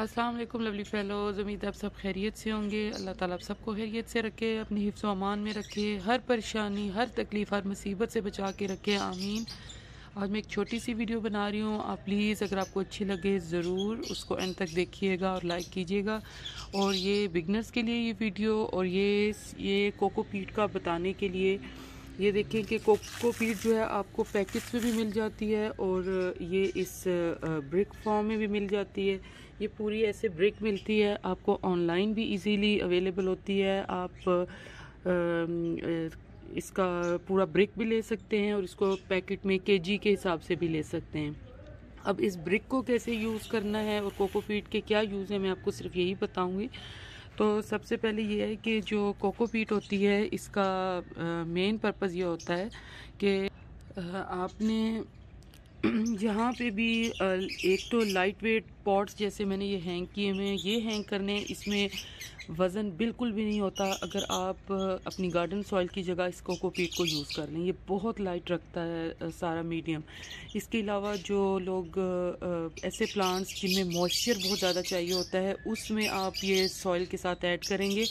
अस्सलाम वालेकुम lovely fellows उम्मीद आप सब खैरियत से होंगे अल्लाह ताला आप सबको खैरियत से रखे अपने हिफ्स अमान में रखे हर परेशानी हर तकलीफ़ हर मुसीबत से बचा के रखे आमीन आज मैं एक छोटी सी वीडियो बना रही हूँ आप प्लीज़ अगर आपको अच्छी लगे ज़रूर उसको एंड तक देखिएगा और लाइक कीजिएगा और ये बिगनर्स के लिए ये वीडियो और ये ये कोकोपीट का बताने के लिए ये देखें कि कोको पीट जो है आपको पैकेट्स में भी मिल जाती है और ये इस ब्रिक फॉर्म में भी मिल जाती है ये पूरी ऐसे ब्रिक मिलती है आपको ऑनलाइन भी इजीली अवेलेबल होती है आप इसका पूरा ब्रिक भी ले सकते हैं और इसको पैकेट में केजी के हिसाब से भी ले सकते हैं अब इस ब्रिक को कैसे यूज़ करना है और कोकोपीट के क्या यूज़ है मैं आपको सिर्फ यही बताऊँगी तो सबसे पहले ये है कि जो कोकोपीट होती है इसका मेन पर्पज़ ये होता है कि आपने यहाँ पे भी एक तो लाइट वेट पॉट्स जैसे मैंने ये हैंग किए हुए हैं ये हैंग करने इसमें वज़न बिल्कुल भी नहीं होता अगर आप अपनी गार्डन सॉइल की जगह कोको पीट को यूज़ कर लें ये बहुत लाइट रखता है सारा मीडियम इसके अलावा जो लोग ऐसे प्लांट्स जिनमें मॉइस्चर बहुत ज़्यादा चाहिए होता है उसमें आप ये सॉइल के साथ ऐड करेंगे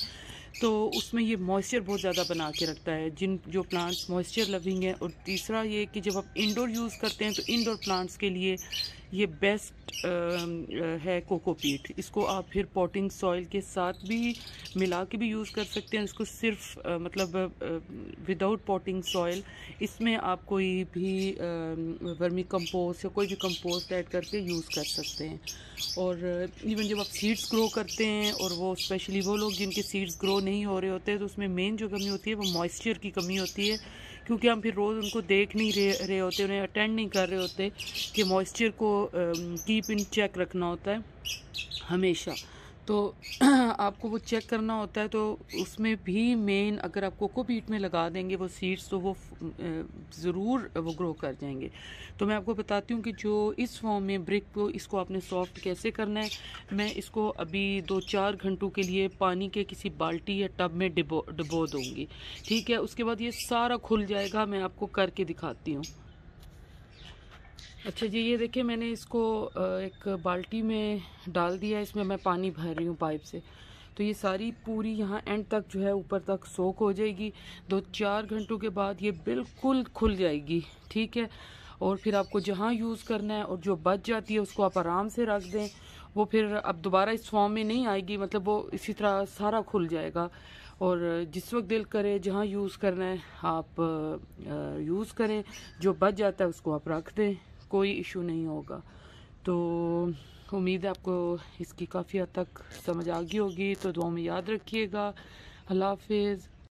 तो उसमें ये मॉइस्चर बहुत ज़्यादा बना के रखता है जिन जो प्लांट्स मॉइस्चर लविंग हैं और तीसरा ये कि जब आप इंडोर यूज़ करते हैं तो इंडोर प्लांट्स के लिए ये बेस्ट um, uh, है कोकोपीट इसको आप फिर पॉटिंग सॉइल के साथ भी मिला के भी यूज़ कर सकते हैं इसको सिर्फ uh, मतलब विदाउट पॉटिंग सॉइल इसमें आप कोई भी वर्मी um, कंपोस्ट या कोई भी कंपोस्ट ऐड करके यूज़ कर सकते हैं और इवन uh, जब आप सीड्स ग्रो करते हैं और वो स्पेशली वो लोग जिनके सीड्स ग्रो नहीं हो रहे होते तो उसमें मेन जो कमी होती है वो मॉइस्चर की कमी होती है क्योंकि हम फिर रोज़ उनको देख नहीं रहे रहे होते उन्हें अटेंड नहीं कर रहे होते कि मॉइस्चर को कीप इन चेक रखना होता है हमेशा तो आपको वो चेक करना होता है तो उसमें भी मेन अगर आप कोको बीट में लगा देंगे वो सीड्स तो वो ज़रूर वो ग्रो कर जाएंगे तो मैं आपको बताती हूँ कि जो इस फॉर्म में ब्रिक को इसको आपने सॉफ्ट कैसे करना है मैं इसको अभी दो चार घंटों के लिए पानी के किसी बाल्टी या टब में डिबो डबो दूँगी ठीक है उसके बाद ये सारा खुल जाएगा मैं आपको करके दिखाती हूँ अच्छा जी ये देखिए मैंने इसको एक बाल्टी में डाल दिया इसमें मैं पानी भर रही हूँ पाइप से तो ये सारी पूरी यहाँ एंड तक जो है ऊपर तक सोक हो जाएगी दो चार घंटों के बाद ये बिल्कुल खुल जाएगी ठीक है और फिर आपको जहाँ यूज़ करना है और जो बच जाती है उसको आप आराम से रख दें वो फिर अब दोबारा इस फॉर्म में नहीं आएगी मतलब वो इसी तरह सारा खुल जाएगा और जिस वक्त दिल करे जहाँ यूज़ करना है आप यूज़ करें जो बच जाता है उसको आप रख दें कोई इशू नहीं होगा तो उम्मीद है आपको इसकी काफ़ी हद तक समझ आ गई होगी तो दुआ में याद रखिएगा अल्लाह हाफिज़